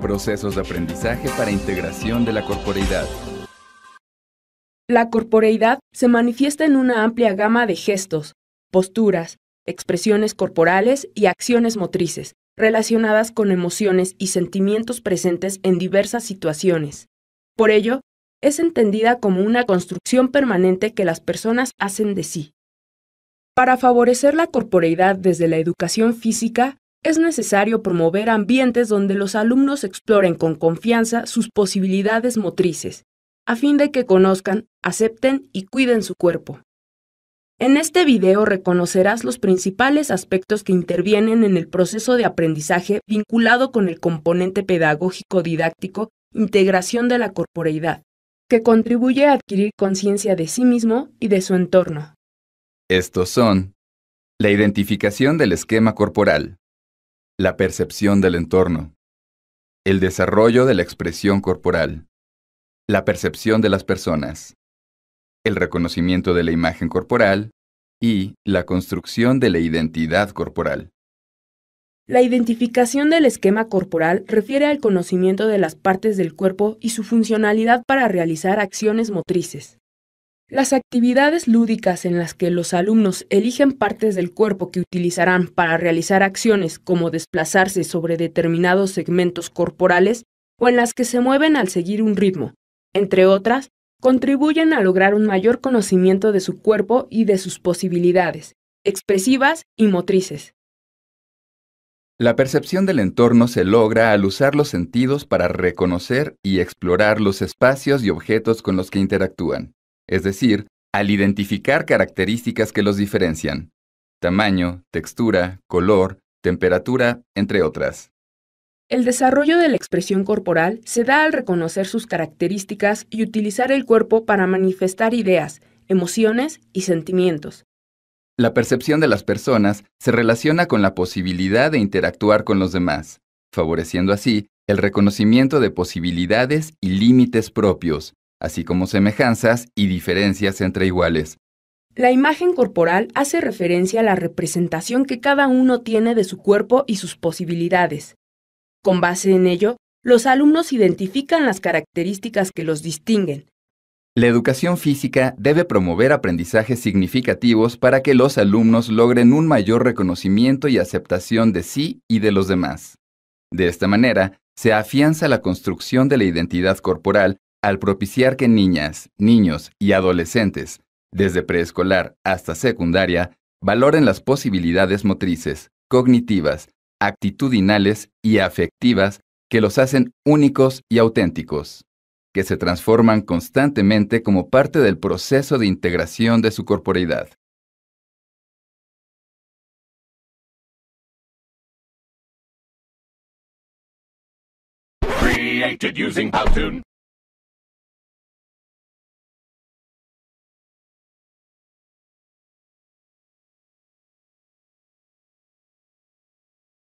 Procesos de aprendizaje para integración de la corporeidad. La corporeidad se manifiesta en una amplia gama de gestos, posturas, expresiones corporales y acciones motrices, relacionadas con emociones y sentimientos presentes en diversas situaciones. Por ello, es entendida como una construcción permanente que las personas hacen de sí. Para favorecer la corporeidad desde la educación física, es necesario promover ambientes donde los alumnos exploren con confianza sus posibilidades motrices, a fin de que conozcan, acepten y cuiden su cuerpo. En este video reconocerás los principales aspectos que intervienen en el proceso de aprendizaje vinculado con el componente pedagógico didáctico integración de la corporeidad, que contribuye a adquirir conciencia de sí mismo y de su entorno. Estos son la identificación del esquema corporal, la percepción del entorno, el desarrollo de la expresión corporal, la percepción de las personas, el reconocimiento de la imagen corporal y la construcción de la identidad corporal. La identificación del esquema corporal refiere al conocimiento de las partes del cuerpo y su funcionalidad para realizar acciones motrices. Las actividades lúdicas en las que los alumnos eligen partes del cuerpo que utilizarán para realizar acciones como desplazarse sobre determinados segmentos corporales o en las que se mueven al seguir un ritmo, entre otras, contribuyen a lograr un mayor conocimiento de su cuerpo y de sus posibilidades, expresivas y motrices. La percepción del entorno se logra al usar los sentidos para reconocer y explorar los espacios y objetos con los que interactúan es decir, al identificar características que los diferencian, tamaño, textura, color, temperatura, entre otras. El desarrollo de la expresión corporal se da al reconocer sus características y utilizar el cuerpo para manifestar ideas, emociones y sentimientos. La percepción de las personas se relaciona con la posibilidad de interactuar con los demás, favoreciendo así el reconocimiento de posibilidades y límites propios, así como semejanzas y diferencias entre iguales. La imagen corporal hace referencia a la representación que cada uno tiene de su cuerpo y sus posibilidades. Con base en ello, los alumnos identifican las características que los distinguen. La educación física debe promover aprendizajes significativos para que los alumnos logren un mayor reconocimiento y aceptación de sí y de los demás. De esta manera, se afianza la construcción de la identidad corporal al propiciar que niñas, niños y adolescentes, desde preescolar hasta secundaria, valoren las posibilidades motrices, cognitivas, actitudinales y afectivas que los hacen únicos y auténticos, que se transforman constantemente como parte del proceso de integración de su corporeidad.